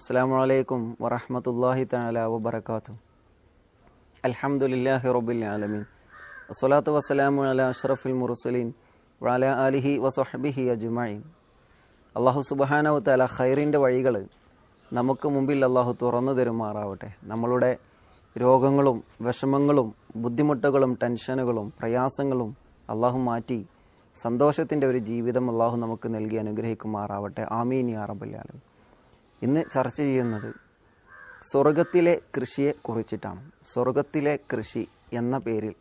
അസ്സാം വലൈക്കും വറഹമത്തല്ലാഹി തല വബർക്കാത്തു അലഹമുല്ലാഹി റബുൽ ആലമീൻ അസ്വലാത്തു വസ്സലാമു അല അഷ്റഫുൽ മുർസലീൻ വല അലിഹി വസഹബിഹി അജുമായിൻ അള്ളാഹു സുബഹാനവ താല ഖൈറിൻ്റെ വഴികൾ നമുക്ക് മുമ്പിൽ അള്ളാഹു തുറന്നു തരുമാറാവട്ടെ നമ്മളുടെ രോഗങ്ങളും വിഷമങ്ങളും ബുദ്ധിമുട്ടുകളും ടെൻഷനുകളും പ്രയാസങ്ങളും അള്ളാഹു മാറ്റി സന്തോഷത്തിൻ്റെ ഒരു ജീവിതം അള്ളാഹു നമുക്ക് നൽകി അനുഗ്രഹിക്കുമാറാവട്ടെ ആമീൻ യാ ഇന്ന് ചർച്ച ചെയ്യുന്നത് സ്വർഗത്തിലെ കൃഷിയെ കുറിച്ചിട്ടാണ് സ്വർഗത്തിലെ കൃഷി എന്ന പേരിൽ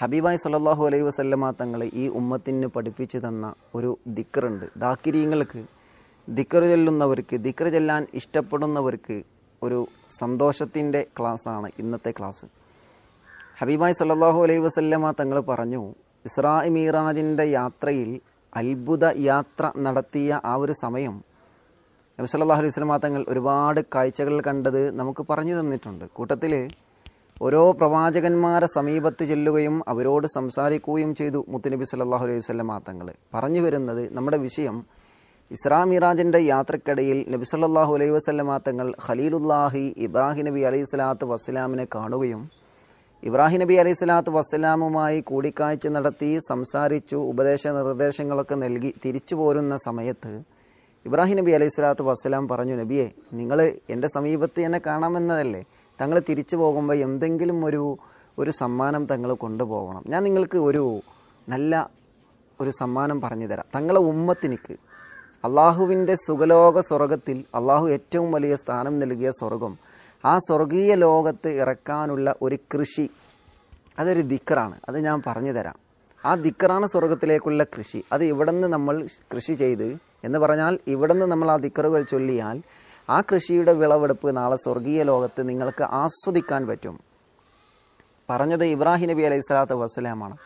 ഹബീബായ് സല്ലാഹു അലൈഹി വസല്ലമ തങ്ങളെ ഈ ഉമ്മത്തിന് പഠിപ്പിച്ചു തന്ന ഒരു ദിക്കറുണ്ട് ദാക്കിരിയങ്ങൾക്ക് ദിക്കർ ചൊല്ലുന്നവർക്ക് ദിക്കർ ചെല്ലാൻ ഇഷ്ടപ്പെടുന്നവർക്ക് ഒരു സന്തോഷത്തിൻ്റെ ക്ലാസ്സാണ് ഇന്നത്തെ ക്ലാസ് ഹബീബായ് സല്ലാഹു അലൈഹി വസല്ലമ തങ്ങൾ പറഞ്ഞു ഇസ്രാ മീറാജിൻ്റെ യാത്രയിൽ അത്ഭുത യാത്ര നടത്തിയ ആ ഒരു സമയം നബി സല്ലാഹു അലൈഹി സ്വലമാ തങ്ങൾ ഒരുപാട് കാഴ്ചകൾ കണ്ടത് നമുക്ക് പറഞ്ഞു തന്നിട്ടുണ്ട് കൂട്ടത്തിൽ ഓരോ പ്രവാചകന്മാരെ സമീപത്ത് ചെല്ലുകയും അവരോട് സംസാരിക്കുകയും ചെയ്തു മുത്തുനബി സല്ലാഹു അലൈഹി സ്വലമാ തങ്ങൾ പറഞ്ഞു വരുന്നത് നമ്മുടെ വിഷയം ഇസ്രാ മിറാജിൻ്റെ യാത്രക്കിടയിൽ നബി സല്ലാഹു അലൈഹി വസ്ലമാ തങ്ങൾ ഖലീലുല്ലാഹി ഇബ്രാഹിം നബി അലൈഹി സ്വലാത്ത് വസ്സലാമിനെ കാണുകയും ഇബ്രാഹിം നബി അലൈഹി സ്വലാത്ത് വസ്സലാമുമായി കൂടിക്കാഴ്ച നടത്തി സംസാരിച്ചു ഉപദേശ നിർദ്ദേശങ്ങളൊക്കെ നൽകി തിരിച്ചു പോരുന്ന സമയത്ത് ഇബ്രാഹിം നബി അലൈഹി സ്വലാത്തു വസ്സലാം പറഞ്ഞു നബിയെ നിങ്ങൾ എൻ്റെ സമീപത്ത് എന്നെ കാണാമെന്നതല്ലേ തങ്ങൾ തിരിച്ചു പോകുമ്പോൾ എന്തെങ്കിലും ഒരു ഒരു സമ്മാനം തങ്ങൾ കൊണ്ടുപോകണം ഞാൻ നിങ്ങൾക്ക് ഒരു നല്ല ഒരു സമ്മാനം പറഞ്ഞു തരാം തങ്ങളെ ഉമ്മത്തിനിക്ക് അള്ളാഹുവിൻ്റെ സുഖലോക സ്വർഗത്തിൽ അള്ളാഹു ഏറ്റവും വലിയ സ്ഥാനം നൽകിയ സ്വർഗം ആ സ്വർഗീയ ലോകത്ത് ഇറക്കാനുള്ള ഒരു കൃഷി അതൊരു ദിക്കറാണ് അത് ഞാൻ പറഞ്ഞു തരാം ആ ദിക്കറാണ് സ്വർഗത്തിലേക്കുള്ള കൃഷി അത് ഇവിടെ നിന്ന് നമ്മൾ കൃഷി ചെയ്ത് എന്ന് പറഞ്ഞാൽ ഇവിടുന്ന് നമ്മൾ ആ ദിക്കറുകൾ ചൊല്ലിയാൽ ആ കൃഷിയുടെ വിളവെടുപ്പ് നാളെ സ്വർഗീയ ലോകത്ത് നിങ്ങൾക്ക് ആസ്വദിക്കാൻ പറ്റും പറഞ്ഞത് ഇബ്രാഹിം നബി അലൈഹി സ്വലാത്തു വസ്സലാമാണ്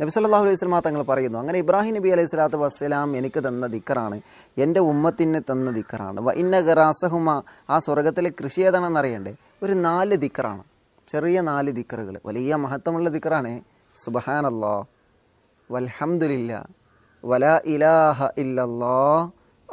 നബി സല്ലാഹു അലൈഹി സ്വലാം തങ്ങൾ പറയുന്നു അങ്ങനെ ഇബ്രാഹിം നബി അലൈഹി സ്വലാത്തു വസ്സലാം എനിക്ക് തന്ന ദിക്കറാണ് എൻ്റെ ഉമ്മത്തിന് തന്ന ദിക്കറാണ് വ ഇന്ന ഗറാസഹുമ ആ സ്വർഗത്തിലെ കൃഷി ഏതാണെന്ന് അറിയണ്ടേ ഒരു നാല് ദിക്കറാണ് ചെറിയ നാല് ദിക്കറുകൾ വലിയ മഹത്വമുള്ള ദിക്കറാണ് സുബഹാനല്ലോ വൽഹമുല്ല വലാ ഇലാഹ ഇല്ലല്ലാ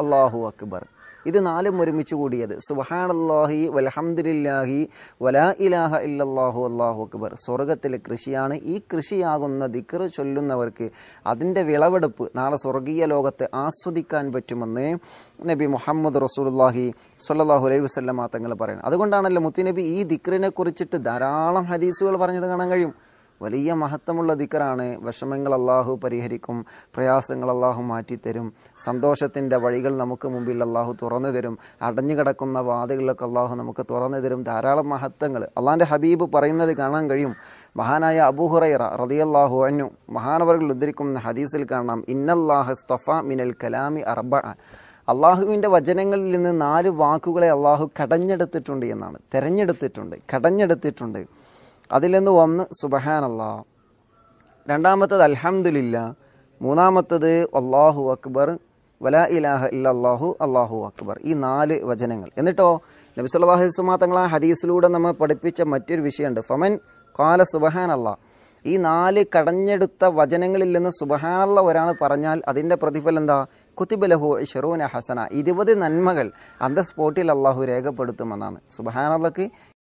അള്ളാഹു അക്ബർ ഇത് നാലും ഒരുമിച്ച് കൂടിയത് സുബഹാനല്ലാഹി വലഹമ്മദില്ലാഹി വലാ ഇലാഹ ഇല്ലല്ലാഹു അള്ളാഹു അക്ബർ സ്വർഗത്തിലെ കൃഷിയാണ് ഈ കൃഷിയാകുന്ന ദിക്കർ ചൊല്ലുന്നവർക്ക് അതിൻ്റെ വിളവെടുപ്പ് നാളെ സ്വർഗീയ ലോകത്തെ ആസ്വദിക്കാൻ പറ്റുമെന്ന് നബി മുഹമ്മദ് റസൂൽഹി സല്ലാഹു അലൈഹി വസ്ലം തങ്ങൾ പറയുന്നത് അതുകൊണ്ടാണല്ലോ നബി ഈ ദിക്റിനെ കുറിച്ചിട്ട് ധാരാളം ഹദീസുകൾ പറഞ്ഞത് കാണാൻ കഴിയും വലിയ മഹത്വമുള്ള ദിക്കറാണ് വിഷമങ്ങൾ അള്ളാഹു പരിഹരിക്കും പ്രയാസങ്ങൾ അള്ളാഹു മാറ്റിത്തരും സന്തോഷത്തിൻ്റെ വഴികൾ നമുക്ക് മുമ്പിൽ അള്ളാഹു തുറന്നു തരും അടഞ്ഞു കിടക്കുന്ന വാദികളിലൊക്കെ അള്ളാഹു നമുക്ക് തുറന്നു തരും ധാരാളം മഹത്വങ്ങൾ അള്ളാഹിൻ്റെ ഹബീബ് പറയുന്നത് കാണാൻ കഴിയും മഹാനായ അബൂഹുറൈറ റതിയല്ലാഹു അന്നു മഹാനവറുകൾ ഉദ്ധരിക്കുന്ന ഹദീസിൽ കാണാം ഇന്നല്ലാഹ് സ്തഫ മിനൽ കലാമി അറബ അള്ളാഹുവിൻ്റെ വചനങ്ങളിൽ നിന്ന് നാല് വാക്കുകളെ അള്ളാഹു കടഞ്ഞെടുത്തിട്ടുണ്ട് എന്നാണ് തിരഞ്ഞെടുത്തിട്ടുണ്ട് കടഞ്ഞെടുത്തിട്ടുണ്ട് അതിൽ നിന്ന് ഒന്ന് സുബഹാനല്ലാ രണ്ടാമത്തത് അൽഹംദുലില്ല മൂന്നാമത്തത് അള്ളാഹു അക്ബർ വല ഇലാഹ ഇല്ല അള്ളാഹു അക്ബർ ഈ നാല് വചനങ്ങൾ എന്നിട്ടോ നബി സല്ലാഹു വസ്മാ തങ്ങൾ ഹദീസിലൂടെ നമ്മൾ പഠിപ്പിച്ച മറ്റൊരു വിഷയമുണ്ട് ഫമൻ കാല സുബഹാൻ ഈ നാല് കടഞ്ഞെടുത്ത വചനങ്ങളിൽ നിന്ന് സുബഹാനുള്ള ഒരാൾ പറഞ്ഞാൽ അതിൻ്റെ പ്രതിഫലം എന്താ കുത്തിബലഹു ഷെറൂന ഹസന ഇരുപത് നന്മകൾ അന്ത സ്പോട്ടിൽ അള്ളാഹു രേഖപ്പെടുത്തുമെന്നാണ് സുബഹാനുള്ളക്ക്